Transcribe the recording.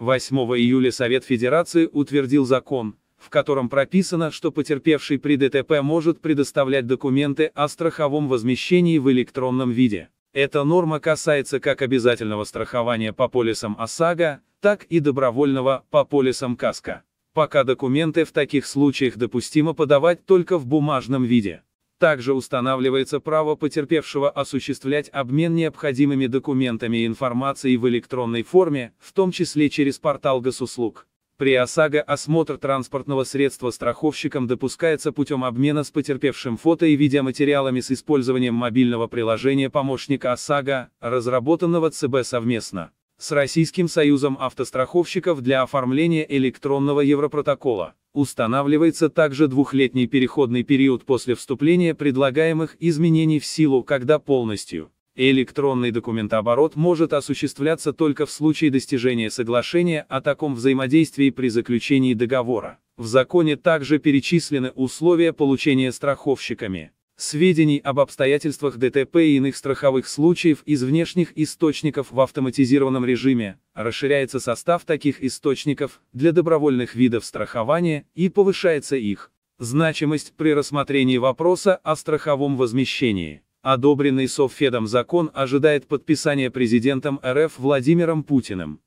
8 июля Совет Федерации утвердил закон, в котором прописано, что потерпевший при ДТП может предоставлять документы о страховом возмещении в электронном виде. Эта норма касается как обязательного страхования по полисам ОСАГО, так и добровольного по полисам КАСКО. Пока документы в таких случаях допустимо подавать только в бумажном виде. Также устанавливается право потерпевшего осуществлять обмен необходимыми документами и информацией в электронной форме, в том числе через портал госуслуг. При ОСАГО осмотр транспортного средства страховщиком допускается путем обмена с потерпевшим фото и видеоматериалами с использованием мобильного приложения помощника ОСАГО, разработанного ЦБ совместно с Российским союзом автостраховщиков для оформления электронного европротокола. Устанавливается также двухлетний переходный период после вступления предлагаемых изменений в силу, когда полностью электронный документооборот может осуществляться только в случае достижения соглашения о таком взаимодействии при заключении договора. В законе также перечислены условия получения страховщиками Сведений об обстоятельствах ДТП и иных страховых случаев из внешних источников в автоматизированном режиме, расширяется состав таких источников для добровольных видов страхования и повышается их значимость при рассмотрении вопроса о страховом возмещении. Одобренный Совфедом закон ожидает подписания президентом РФ Владимиром Путиным.